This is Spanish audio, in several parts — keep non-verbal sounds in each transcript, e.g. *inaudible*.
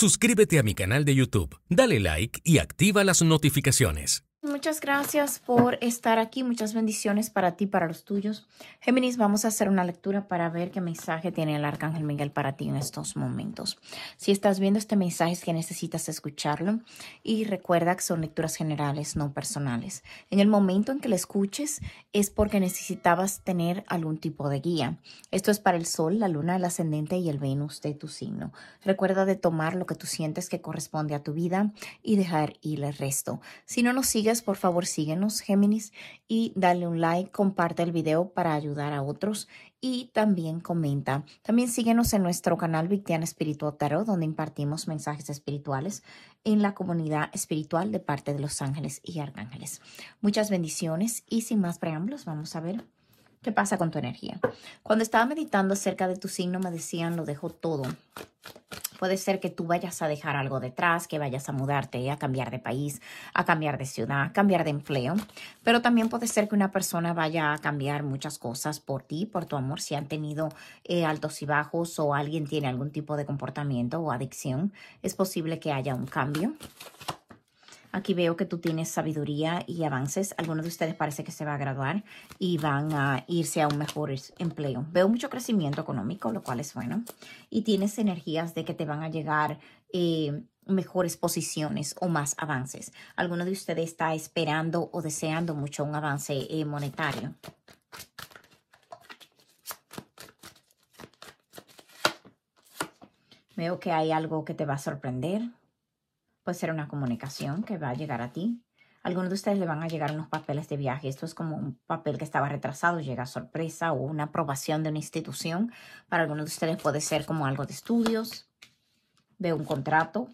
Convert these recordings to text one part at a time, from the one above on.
Suscríbete a mi canal de YouTube, dale like y activa las notificaciones. Muchas gracias por estar aquí. Muchas bendiciones para ti, para los tuyos. Géminis, vamos a hacer una lectura para ver qué mensaje tiene el Arcángel Miguel para ti en estos momentos. Si estás viendo este mensaje es que necesitas escucharlo y recuerda que son lecturas generales, no personales. En el momento en que lo escuches es porque necesitabas tener algún tipo de guía. Esto es para el Sol, la Luna, el Ascendente y el Venus de tu signo. Recuerda de tomar lo que tú sientes que corresponde a tu vida y dejar ir el resto. Si no nos sigues, por favor síguenos Géminis y dale un like, comparte el video para ayudar a otros y también comenta. También síguenos en nuestro canal Victiana Espiritual Tarot, donde impartimos mensajes espirituales en la comunidad espiritual de parte de los ángeles y arcángeles. Muchas bendiciones y sin más preámbulos, vamos a ver ¿Qué pasa con tu energía? Cuando estaba meditando acerca de tu signo, me decían, lo dejo todo. Puede ser que tú vayas a dejar algo detrás, que vayas a mudarte, a cambiar de país, a cambiar de ciudad, a cambiar de empleo, pero también puede ser que una persona vaya a cambiar muchas cosas por ti, por tu amor, si han tenido eh, altos y bajos o alguien tiene algún tipo de comportamiento o adicción, es posible que haya un cambio. Aquí veo que tú tienes sabiduría y avances. Algunos de ustedes parece que se va a graduar y van a irse a un mejor empleo. Veo mucho crecimiento económico, lo cual es bueno. Y tienes energías de que te van a llegar eh, mejores posiciones o más avances. Alguno de ustedes está esperando o deseando mucho un avance eh, monetario. Veo que hay algo que te va a sorprender puede ser una comunicación que va a llegar a ti. algunos de ustedes le van a llegar unos papeles de viaje. Esto es como un papel que estaba retrasado, llega sorpresa o una aprobación de una institución. Para algunos de ustedes puede ser como algo de estudios, de un contrato.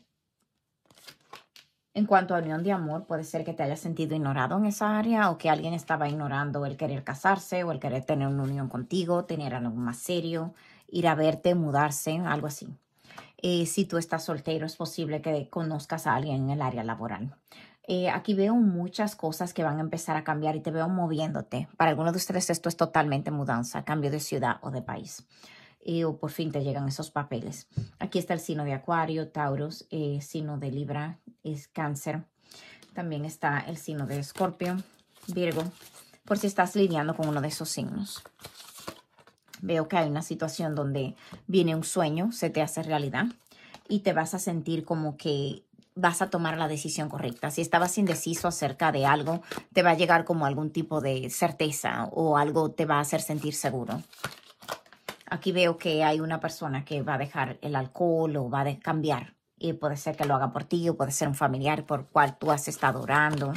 En cuanto a unión de amor, puede ser que te hayas sentido ignorado en esa área o que alguien estaba ignorando el querer casarse o el querer tener una unión contigo, tener algo más serio, ir a verte, mudarse, algo así. Eh, si tú estás soltero, es posible que conozcas a alguien en el área laboral. Eh, aquí veo muchas cosas que van a empezar a cambiar y te veo moviéndote. Para algunos de ustedes esto es totalmente mudanza, cambio de ciudad o de país. Eh, o por fin te llegan esos papeles. Aquí está el signo de Acuario, Tauros, signo de Libra, es Cáncer. También está el signo de Escorpio, Virgo, por si estás lidiando con uno de esos signos. Veo que hay una situación donde viene un sueño, se te hace realidad y te vas a sentir como que vas a tomar la decisión correcta. Si estabas indeciso acerca de algo, te va a llegar como algún tipo de certeza o algo te va a hacer sentir seguro. Aquí veo que hay una persona que va a dejar el alcohol o va a cambiar. Y puede ser que lo haga por ti o puede ser un familiar por cual tú has estado orando.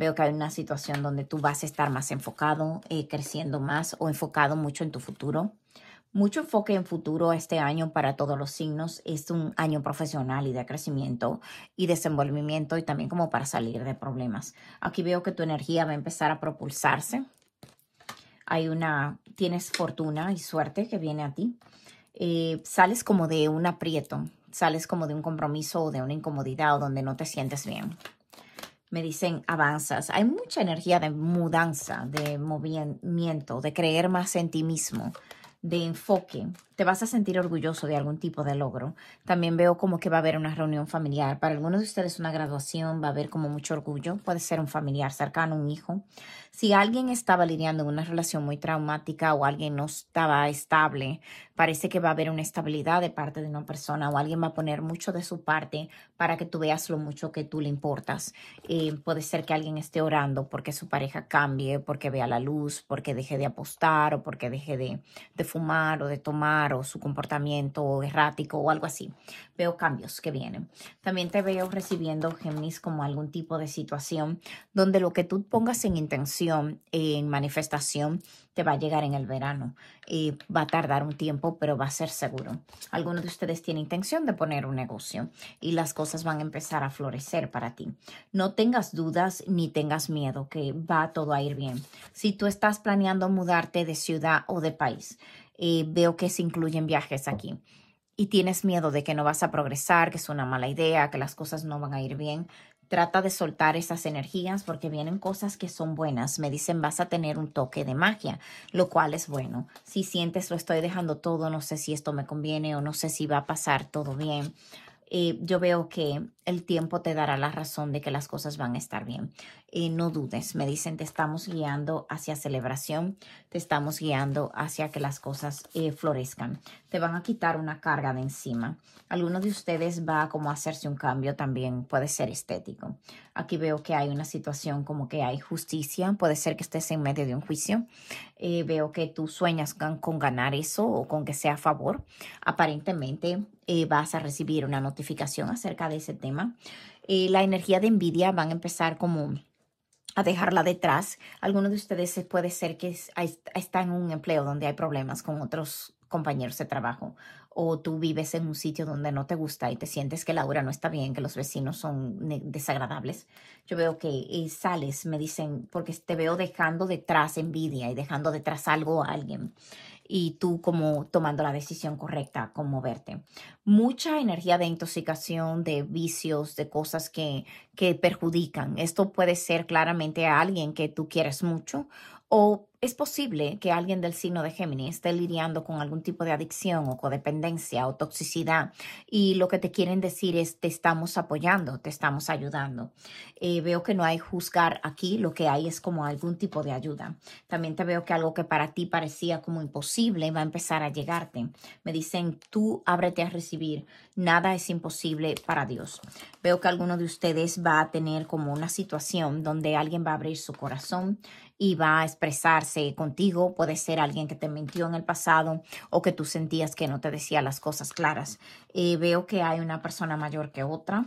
Veo que hay una situación donde tú vas a estar más enfocado, eh, creciendo más o enfocado mucho en tu futuro. Mucho enfoque en futuro este año para todos los signos. Es un año profesional y de crecimiento y desenvolvimiento y también como para salir de problemas. Aquí veo que tu energía va a empezar a propulsarse. Hay una, tienes fortuna y suerte que viene a ti. Eh, sales como de un aprieto, sales como de un compromiso o de una incomodidad o donde no te sientes bien me dicen avanzas. Hay mucha energía de mudanza, de movimiento, de creer más en ti mismo, de enfoque te vas a sentir orgulloso de algún tipo de logro. También veo como que va a haber una reunión familiar. Para algunos de ustedes una graduación, va a haber como mucho orgullo. Puede ser un familiar cercano, un hijo. Si alguien estaba lidiando en una relación muy traumática o alguien no estaba estable, parece que va a haber una estabilidad de parte de una persona o alguien va a poner mucho de su parte para que tú veas lo mucho que tú le importas. Eh, puede ser que alguien esté orando porque su pareja cambie, porque vea la luz, porque deje de apostar o porque deje de, de fumar o de tomar o su comportamiento errático o algo así. Veo cambios que vienen. También te veo recibiendo, Géminis, como algún tipo de situación donde lo que tú pongas en intención, en manifestación, te va a llegar en el verano. Y eh, va a tardar un tiempo, pero va a ser seguro. Algunos de ustedes tienen intención de poner un negocio y las cosas van a empezar a florecer para ti. No tengas dudas ni tengas miedo que va todo a ir bien. Si tú estás planeando mudarte de ciudad o de país, eh, veo que se incluyen viajes aquí y tienes miedo de que no vas a progresar, que es una mala idea, que las cosas no van a ir bien, trata de soltar esas energías porque vienen cosas que son buenas. Me dicen vas a tener un toque de magia, lo cual es bueno. Si sientes lo estoy dejando todo, no sé si esto me conviene o no sé si va a pasar todo bien. Eh, yo veo que el tiempo te dará la razón de que las cosas van a estar bien. Eh, no dudes, me dicen, te estamos guiando hacia celebración, te estamos guiando hacia que las cosas eh, florezcan. Te van a quitar una carga de encima. Alguno de ustedes va a como hacerse un cambio también, puede ser estético. Aquí veo que hay una situación como que hay justicia, puede ser que estés en medio de un juicio. Eh, veo que tú sueñas con, ganar eso o con que sea a favor. Aparentemente vas a recibir una notificación acerca de ese tema y la energía de envidia van a empezar como a dejarla detrás. Algunos de ustedes puede ser que está en un empleo donde hay problemas con otros compañeros de trabajo o tú vives en un sitio donde no te gusta y te sientes que la hora no está bien, que los vecinos son desagradables. Yo veo que eh, sales, me dicen, porque te veo dejando detrás envidia y dejando detrás algo a alguien y tú como tomando la decisión correcta cómo moverte. Mucha energía de intoxicación, de vicios, de cosas que, que perjudican. Esto puede ser claramente a alguien que tú quieres mucho o es posible que alguien del signo de Géminis esté lidiando con algún tipo de adicción o codependencia o toxicidad y lo que te quieren decir es te estamos apoyando, te estamos ayudando. Eh, veo que no hay juzgar aquí, lo que hay es como algún tipo de ayuda. También te veo que algo que para ti parecía como imposible va a empezar a llegarte. Me dicen tú ábrete a recibir, nada es imposible para Dios. Veo que alguno de ustedes va a tener como una situación donde alguien va a abrir su corazón y va a expresarse contigo. Puede ser alguien que te mintió en el pasado o que tú sentías que no te decía las cosas claras. Eh, veo que hay una persona mayor que otra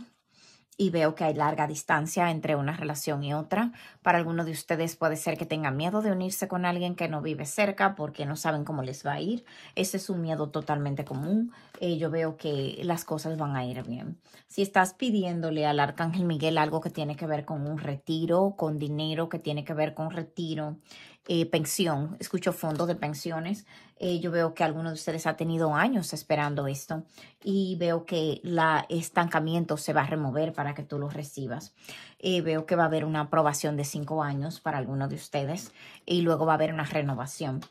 y veo que hay larga distancia entre una relación y otra. Para algunos de ustedes puede ser que tengan miedo de unirse con alguien que no vive cerca porque no saben cómo les va a ir. Ese es un miedo totalmente común. Eh, yo veo que las cosas van a ir bien. Si estás pidiéndole al Arcángel Miguel algo que tiene que ver con un retiro, con dinero, que tiene que ver con retiro, eh, pensión, escucho fondos de pensiones. Eh, yo veo que algunos de ustedes ha tenido años esperando esto y veo que el estancamiento se va a remover para que tú lo recibas. Eh, veo que va a haber una aprobación de cinco años para algunos de ustedes y luego va a haber una renovación.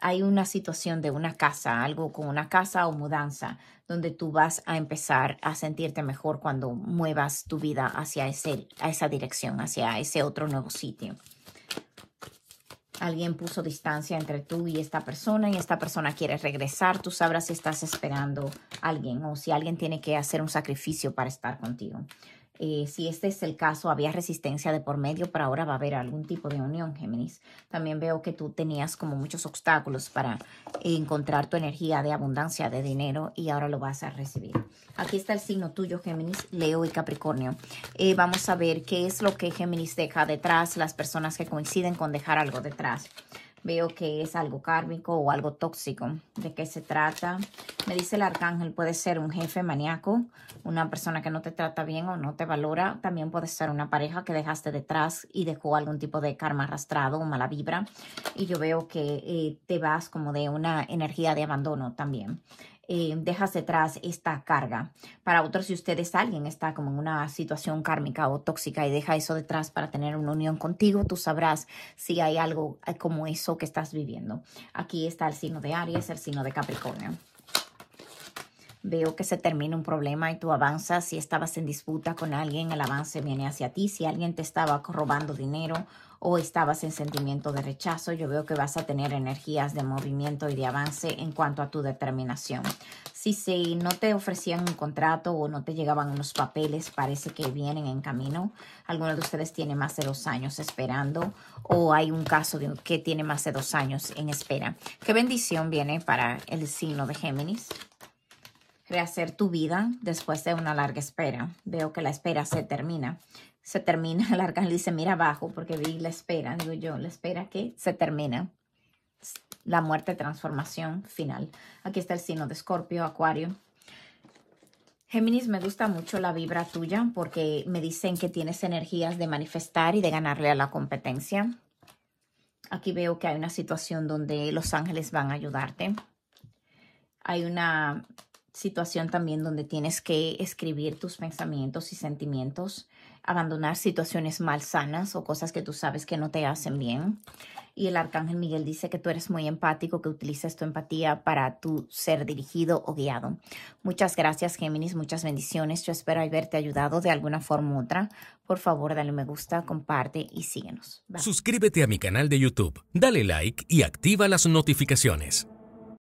hay una situación de una casa, algo con una casa o mudanza, donde tú vas a empezar a sentirte mejor cuando muevas tu vida hacia ese, a esa dirección, hacia ese otro nuevo sitio. Alguien puso distancia entre tú y esta persona y esta persona quiere regresar. Tú sabrás si estás esperando a alguien o si alguien tiene que hacer un sacrificio para estar contigo. Eh, si este es el caso, había resistencia de por medio, pero ahora va a haber algún tipo de unión, Géminis. También veo que tú tenías como muchos obstáculos para encontrar tu energía de abundancia, de dinero, y ahora lo vas a recibir. Aquí está el signo tuyo, Géminis, Leo y Capricornio. Eh, vamos a ver qué es lo que Géminis deja detrás, las personas que coinciden con dejar algo detrás. Veo que es algo kármico o algo tóxico. ¿De qué se trata? Me dice el arcángel, puede ser un jefe maníaco, una persona que no te trata bien o no te valora. También puede ser una pareja que dejaste detrás y dejó algún tipo de karma arrastrado o mala vibra. Y yo veo que eh, te vas como de una energía de abandono también. Eh, dejas detrás atrás esta carga. Para otros, si ustedes, alguien, está como en una situación kármica o tóxica y deja eso detrás para tener una unión contigo, tú sabrás si hay algo eh, como eso que estás viviendo. Aquí está el signo de Aries, el signo de Capricornio veo que se termina un problema y tú avanzas. Si estabas en disputa con alguien, el avance viene hacia ti. Si alguien te estaba robando dinero o estabas en sentimiento de rechazo, yo veo que vas a tener energías de movimiento y de avance en cuanto a tu determinación. Si, si no te ofrecían un contrato o no te llegaban unos papeles, parece que vienen en camino. Algunos de ustedes tienen más de dos años esperando o hay un caso de, que tiene más de dos años en espera. Qué bendición viene para el signo de Géminis rehacer tu vida después de una larga espera. Veo que la espera se termina se termina. El *laughs* arcángel dice, mira abajo, porque vi la espera, digo yo, la espera que se termina. La muerte, transformación final. Aquí está el signo de Escorpio, Acuario. Géminis, me gusta mucho la vibra tuya porque me dicen que tienes energías de manifestar y de ganarle a la competencia. Aquí veo que hay una situación donde los ángeles van a ayudarte. Hay una situación también donde tienes que escribir tus pensamientos y sentimientos abandonar situaciones malsanas o cosas que tú sabes que no te hacen bien. Y el arcángel Miguel dice que tú eres muy empático, que utilizas tu empatía para tu ser dirigido o guiado. Muchas gracias, Géminis. Muchas bendiciones. Yo espero haberte ayudado de alguna forma u otra. Por favor, dale me gusta, comparte y síguenos. Suscríbete a mi canal de YouTube, dale like y activa las notificaciones.